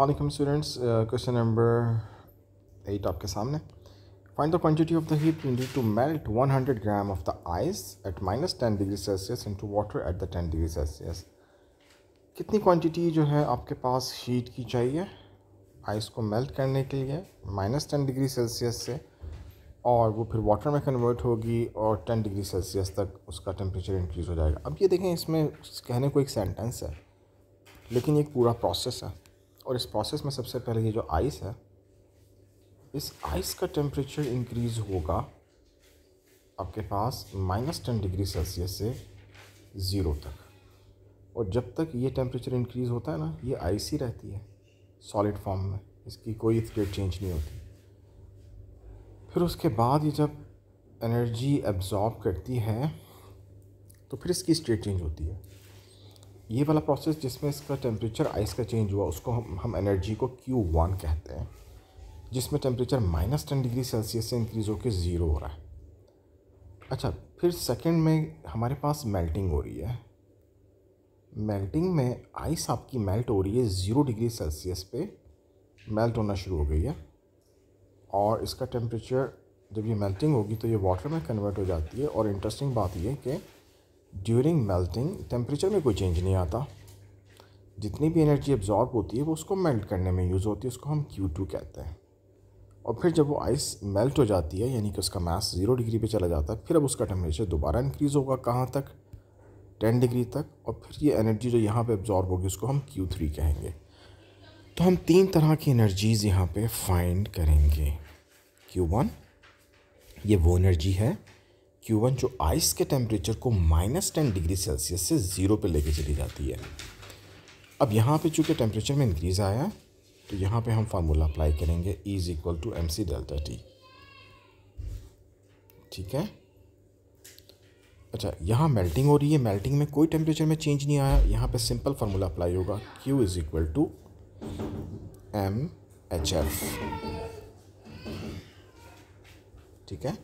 अल्लाम students question number eight आपके सामने find the quantity of the heat needed to melt 100 gram of the ice at minus ten degree Celsius into water at the ten degree Celsius कितनी quantity जो है आपके पास heat की चाहिए ice को melt करने के लिए माइनस टेन डिग्री सेल्सियस से और वो फिर वाटर में कन्वर्ट होगी और टेन डिग्री सेल्सियस तक उसका टेम्परेचर इंक्रीज़ हो जाएगा अब ये देखें इसमें कहने को एक सेंटेंस है लेकिन एक पूरा प्रोसेस है और इस प्रोसेस में सबसे पहले ये जो आइस है इस आइस का टेम्परेचर इंक्रीज़ होगा आपके पास माइनस टेन डिग्री सेल्सियस से ज़ीरो तक और जब तक ये टेम्परेचर इंक्रीज़ होता है ना ये आइस ही रहती है सॉलिड फॉर्म में इसकी कोई स्टेट चेंज नहीं होती फिर उसके बाद ये जब एनर्जी एब्जॉर्ब करती है तो फिर इसकी स्टेट चेंज होती है ये वाला प्रोसेस जिसमें इसका टेम्परेचर आइस का चेंज हुआ उसको हम हम एनर्जी को क्यू वन कहते हैं जिसमें temperature minus ten degree Celsius से इंक्रीज़ होकर ज़ीरो हो रहा है अच्छा फिर सेकेंड में हमारे पास मेल्टिंग हो रही है मेल्टिंग में आइस आपकी मेल्ट हो रही है ज़ीरो डिग्री सेल्सियस पे मेल्ट होना शुरू हो गई है और इसका टेम्परेचर जब ये मेल्टिंग होगी तो ये वाटर में कन्वर्ट हो जाती है और इंटरेस्टिंग बात यह है कि ड्यूरिंग मेल्टिंग टेम्परेचर में कोई चेंज नहीं आता जितनी भी एनर्जी एब्जॉर्ब होती है वो उसको मेल्ट करने में यूज़ होती है उसको हम क्यू टू कहते हैं और फिर जब वो आइस मेल्ट हो जाती है यानी कि उसका मास ज़ीरो डिग्री पे चला जाता है फिर अब उसका टेम्परेचर दोबारा इंक्रीज़ होगा कहाँ तक टेन डिग्री तक और फिर ये एनर्जी जो यहाँ पे एब्जॉर्ब होगी उसको हम क्यू थ्री कहेंगे तो हम तीन तरह की एनर्जीज़ यहाँ पे फाइंड करेंगे क्यू वन ये वो एनर्जी है क्यूबन जो आइस के टेम्परेचर को माइनस टेन डिग्री सेल्सियस से ज़ीरो पे लेके चली जाती है अब यहाँ पे चूँकि टेम्परेचर में इंक्रीज़ आया तो यहाँ पे हम फार्मूला अप्लाई करेंगे E is equal to M C delta T ठीक है अच्छा यहाँ मेल्टिंग हो रही है मेल्टिंग में कोई टेम्परेचर में चेंज नहीं आया यहाँ पे सिंपल फार्मूला अप्लाई होगा Q is equal to M H F ठीक है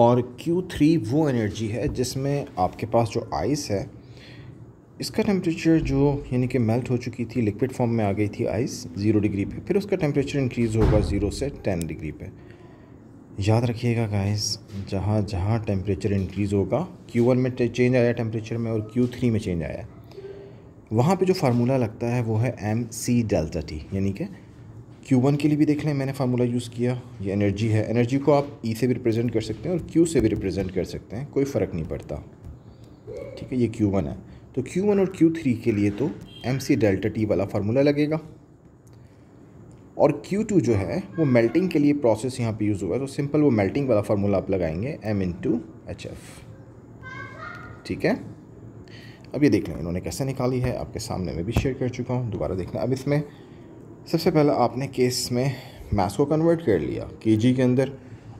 और Q3 वो एनर्जी है जिसमें आपके पास जो आइस है इसका टेम्परेचर जो यानी कि मेल्ट हो चुकी थी लिक्विड फॉर्म में आ गई थी आइस ज़ीरो डिग्री पे फिर उसका टेम्परेचर इंक्रीज़ होगा ज़ीरो से टेन डिग्री पे याद रखिएगा गाइस जहाँ जहाँ टेम्परेचर इंक्रीज़ होगा Q1 में चेंज आया टेम्परेचर में और Q3 में चेंज आया वहाँ पे जो फार्मूला लगता है वो है एम सी डेल्टा टी यानी कि Q1 के लिए भी देख लें मैंने फार्मूला यूज़ किया ये एनर्जी है एनर्जी को आप E से भी रिप्रेजेंट कर सकते हैं और Q से भी रिप्रेजेंट कर सकते हैं कोई फ़र्क नहीं पड़ता ठीक है ये Q1 है तो Q1 और Q3 के लिए तो एम सी डेल्टा टी वाला फार्मूला लगेगा और Q2 जो है वो मेल्टिंग के लिए प्रोसेस यहाँ पे यूज़ हुआ है तो सिंपल वो मेल्टिंग वाला फार्मूला आप लगाएंगे M into H F ठीक है अब ये देख लें इन्होंने कैसे निकाली है आपके सामने में भी शेयर कर चुका हूँ दोबारा देखना अब इसमें सबसे पहला आपने केस में मैथ को कन्वर्ट कर लिया के के अंदर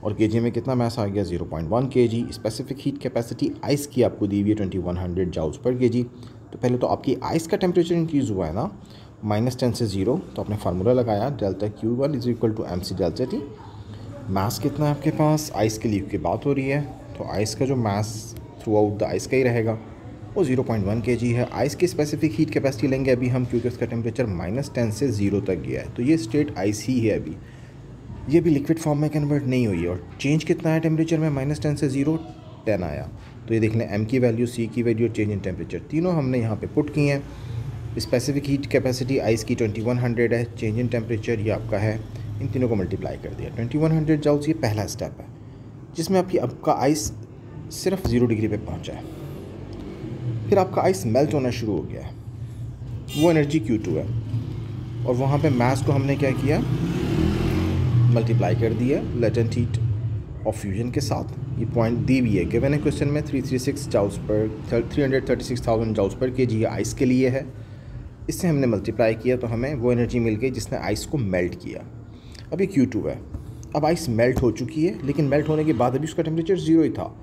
और के में कितना मैस आ गया 0.1 point K G specific heat capacity ice की आपको दी हुई है ट्वेंटी वन हंड्रेड जाउस पर के जी तो पहले तो आपकी आइस का टेम्परेचर इंक्रीज़ हुआ है ना माइनस टेन से जीरो तो आपने फार्मूला लगाया delta Q one is equal to M C delta T mass कितना है आपके पास आइस के लीव की बात हो रही है तो आइस का जो mass throughout the ice का ही रहेगा वो 0.1 पॉइंट है आइस की स्पेसिफिक हीट कैपेसिटी लेंगे अभी हम क्योंकि उसका टेम्परेचर माइनस टेन से ज़ीरो तक गया है तो ये स्टेट आइस ही है अभी ये भी लिक्विड फॉर्म में कन्वर्ट नहीं हुई है और चेंज कितना है टेम्परेचर में माइनस टेन से ज़ीरो टेन आया तो ये देख लें एम की वैल्यू सी की वैल्यू और चेंज इन टेम्परेचर तीनों हमने यहाँ पर पुट किए हैं स्पेसिफिक हीट कैपेसिटी आइस की हंड्रेड है चेंज इन टेम्परेचर ये आपका है इन तीनों को मल्टीप्लाई कर दिया ट्वेंटी हंड्रेड जाओ ये पहला स्टेप है जिसमें आपकी आपका आइस सिर्फ ज़ीरो डिग्री पे पहुंचा है फिर आपका आइस मेल्ट होना शुरू हो गया है वो एनर्जी क्यू टू है और वहाँ पे मास को हमने क्या किया मल्टीप्लाई कर दिया लेटेंट हीट ऑफ फ्यूजन के साथ ये पॉइंट दी भी है गिवन है क्वेश्चन में थ्री थ्री सिक्स जाउस per three hundred thirty six thousand per K जी आइस के लिए है इससे हमने मल्टीप्लाई किया तो हमें वो एनर्जी मिल गई जिसने आइस को मेल्ट किया अब ये क्यू टू है अब आइस मेल्ट हो चुकी है लेकिन मेल्ट होने के बाद अभी उसका टेम्परेचर ज़ीरो ही था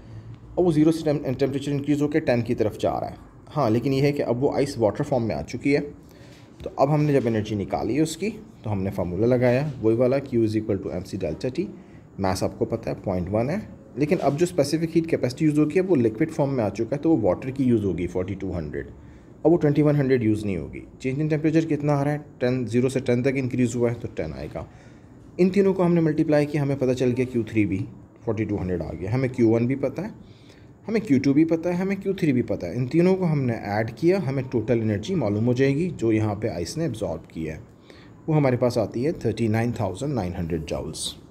अब वो ज़ीरो से टेम्परेचर इंक्रीज़ होकर टेन की तरफ जा रहा है हाँ लेकिन ये है कि अब वो आइस वाटर फॉर्म में आ चुकी है तो अब हमने जब एनर्जी निकाली है उसकी तो हमने फार्मूला लगाया वही वाला Q is equal to M C delta T mass आपको पता है पॉइंट वन है लेकिन अब जो स्पेसिफिक हीट कैपेसिटी यूज़ होगी है वो लिक्विड फॉर्म में आ चुका है तो वो वाटर की यूज़ होगी फोर्टी टू हंड्रेड अब वो ट्वेंटी वन हंड्रेड यूज़ नहीं होगी चेंज इन टेम्परेचर कितना आ रहा है टेन जीरो से टेन तक इंक्रीज़ हुआ है तो टेन आएगा इन तीनों को हमने मल्टीप्लाई किया हमें पता चल गया क्यू थ्री भी फोर्टी टू हंड्रेड आ गया हमें क्यू वन भी पता है हमें Q2 भी पता है हमें Q3 भी पता है इन तीनों को हमने ऐड किया हमें टोटल एनर्जी मालूम हो जाएगी जो यहाँ पे आइस ने एब्जॉर्ब किया है वो हमारे पास आती है 39,900 नाइन जाउल्स